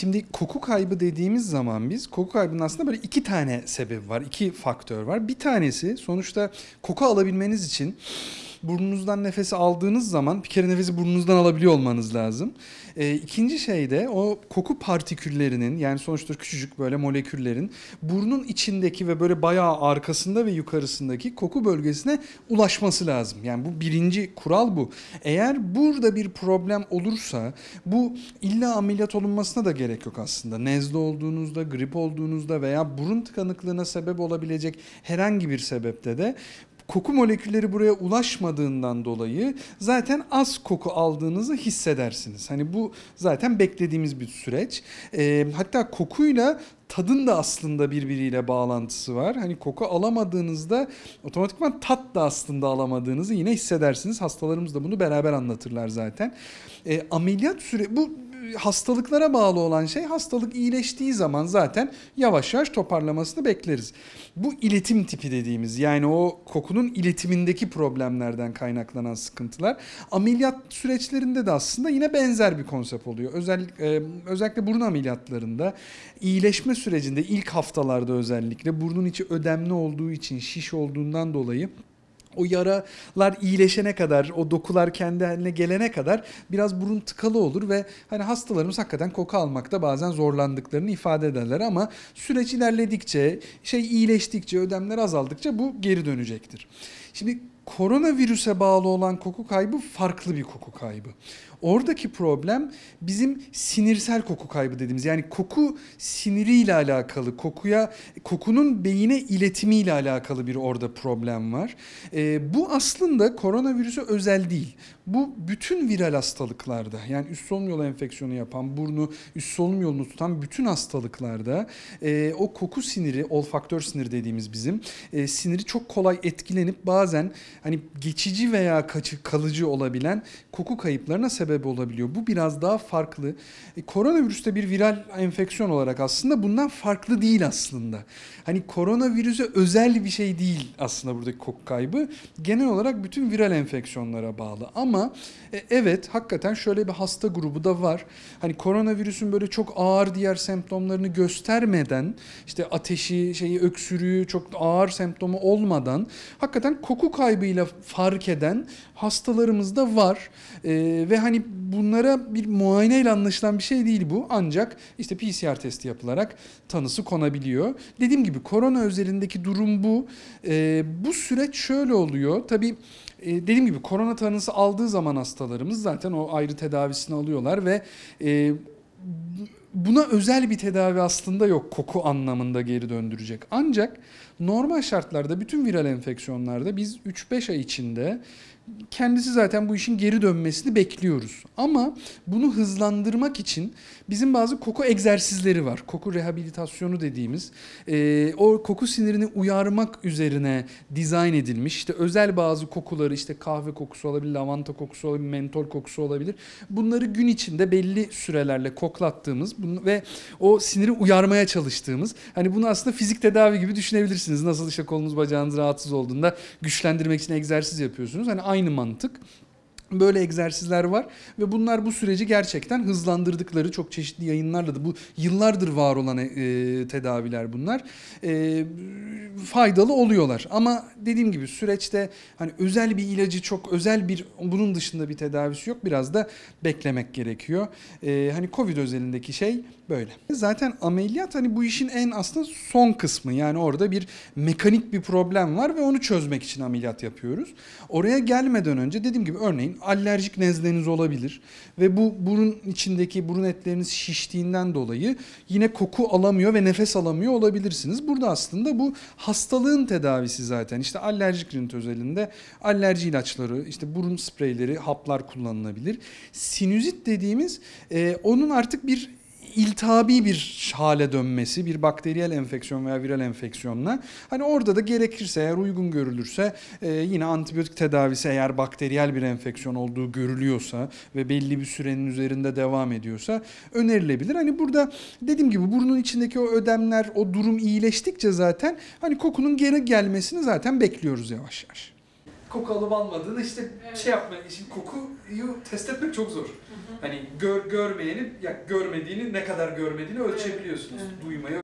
Şimdi koku kaybı dediğimiz zaman biz koku kaybının aslında böyle iki tane sebebi var, iki faktör var. Bir tanesi sonuçta koku alabilmeniz için burnunuzdan nefesi aldığınız zaman bir kere nefesi burnunuzdan alabiliyor olmanız lazım. E, ikinci şey de o koku partiküllerinin yani sonuçta küçücük böyle moleküllerin burnun içindeki ve böyle bayağı arkasında ve yukarısındaki koku bölgesine ulaşması lazım. Yani bu birinci kural bu. Eğer burada bir problem olursa bu illa ameliyat olunmasına da gerek yok aslında. Nezle olduğunuzda, grip olduğunuzda veya burun tıkanıklığına sebep olabilecek herhangi bir sebepte de koku molekülleri buraya ulaşmadığından dolayı zaten az koku aldığınızı hissedersiniz. Hani bu zaten beklediğimiz bir süreç. E, hatta kokuyla tadın da aslında birbiriyle bağlantısı var. Hani koku alamadığınızda otomatikman tat da aslında alamadığınızı yine hissedersiniz. Hastalarımız da bunu beraber anlatırlar zaten. E, ameliyat süre bu hastalıklara bağlı olan şey hastalık iyileştiği zaman zaten yavaş yavaş toparlamasını bekleriz. Bu iletim tipi dediğimiz yani o kokunun iletimindeki problemlerden kaynaklanan sıkıntılar ameliyat süreçlerinde de aslında yine benzer bir konsept oluyor. Özellikle özellikle burun ameliyatlarında iyileşme sürecinde ilk haftalarda özellikle burnun içi ödemli olduğu için şiş olduğundan dolayı o yaralar iyileşene kadar, o dokular kendi haline gelene kadar biraz burun tıkalı olur ve hani hastalarımız hakikaten koku almakta bazen zorlandıklarını ifade ederler ama süreç ilerledikçe, şey iyileştikçe, ödemler azaldıkça bu geri dönecektir. Şimdi koronavirüse bağlı olan koku kaybı farklı bir koku kaybı. Oradaki problem bizim sinirsel koku kaybı dediğimiz yani koku siniriyle alakalı, kokuya kokunun beyine iletimiyle alakalı bir orada problem var. E, bu aslında koronavirüse özel değil. Bu bütün viral hastalıklarda yani üst solunum yolu enfeksiyonu yapan, burnu üst solunum yolunu tutan bütün hastalıklarda e, o koku siniri, olfaktör sinir dediğimiz bizim e, siniri çok kolay etkilenip bazen hani geçici veya kaçı, kalıcı olabilen koku kayıplarına sebep olabiliyor. Bu biraz daha farklı. E, de bir viral enfeksiyon olarak aslında bundan farklı değil aslında. Hani koronavirüse özel bir şey değil aslında buradaki koku kaybı. Genel olarak bütün viral enfeksiyonlara bağlı ama ama e, evet hakikaten şöyle bir hasta grubu da var. Hani koronavirüsün böyle çok ağır diğer semptomlarını göstermeden işte ateşi, şeyi öksürüğü çok ağır semptomu olmadan hakikaten koku kaybıyla fark eden hastalarımız da var. E, ve hani bunlara bir muayeneyle anlaşılan bir şey değil bu. Ancak işte PCR testi yapılarak tanısı konabiliyor. Dediğim gibi korona özelindeki durum bu. E, bu süreç şöyle oluyor. Tabii e, dediğim gibi korona tanısı aldığı zaman hastalarımız zaten o ayrı tedavisini alıyorlar ve e, buna özel bir tedavi aslında yok koku anlamında geri döndürecek. Ancak normal şartlarda bütün viral enfeksiyonlarda biz 3-5 ay içinde kendisi zaten bu işin geri dönmesini bekliyoruz. Ama bunu hızlandırmak için bizim bazı koku egzersizleri var. Koku rehabilitasyonu dediğimiz e, o koku sinirini uyarmak üzerine dizayn edilmiş. İşte özel bazı kokuları işte kahve kokusu olabilir, lavanta kokusu olabilir, mentol kokusu olabilir. Bunları gün içinde belli sürelerle koklattığımız ve o siniri uyarmaya çalıştığımız. Hani bunu aslında fizik tedavi gibi düşünebilirsiniz. Nasıl işte kolunuz bacağınız rahatsız olduğunda güçlendirmek için egzersiz yapıyorsunuz. Hani aynı mantık. Böyle egzersizler var ve bunlar bu süreci gerçekten hızlandırdıkları çok çeşitli yayınlarla da bu yıllardır var olan e, tedaviler bunlar e, faydalı oluyorlar. Ama dediğim gibi süreçte hani özel bir ilacı çok özel bir bunun dışında bir tedavisi yok biraz da beklemek gerekiyor. E, hani Covid özelindeki şey böyle. Zaten ameliyat hani bu işin en aslında son kısmı yani orada bir mekanik bir problem var ve onu çözmek için ameliyat yapıyoruz. Oraya gelmeden önce dediğim gibi örneğin alerjik nezleniz olabilir ve bu burun içindeki burun etleriniz şiştiğinden dolayı yine koku alamıyor ve nefes alamıyor olabilirsiniz. Burada aslında bu hastalığın tedavisi zaten işte alerjik rinit özelinde alerji ilaçları işte burun spreyleri haplar kullanılabilir. Sinüzit dediğimiz e, onun artık bir iltihabi bir hale dönmesi bir bakteriyel enfeksiyon veya viral enfeksiyonla hani orada da gerekirse eğer uygun görülürse e, yine antibiyotik tedavisi eğer bakteriyel bir enfeksiyon olduğu görülüyorsa ve belli bir sürenin üzerinde devam ediyorsa önerilebilir. Hani burada dediğim gibi burnun içindeki o ödemler o durum iyileştikçe zaten hani kokunun geri gelmesini zaten bekliyoruz yavaş yavaş koku alıp almadığını işte evet. şey yapma, şimdi kokuyu test etmek çok zor. Hı hı. Hani gör, görmeyeni, ya görmediğini, ne kadar görmediğini ölçebiliyorsunuz. Evet. Duymayı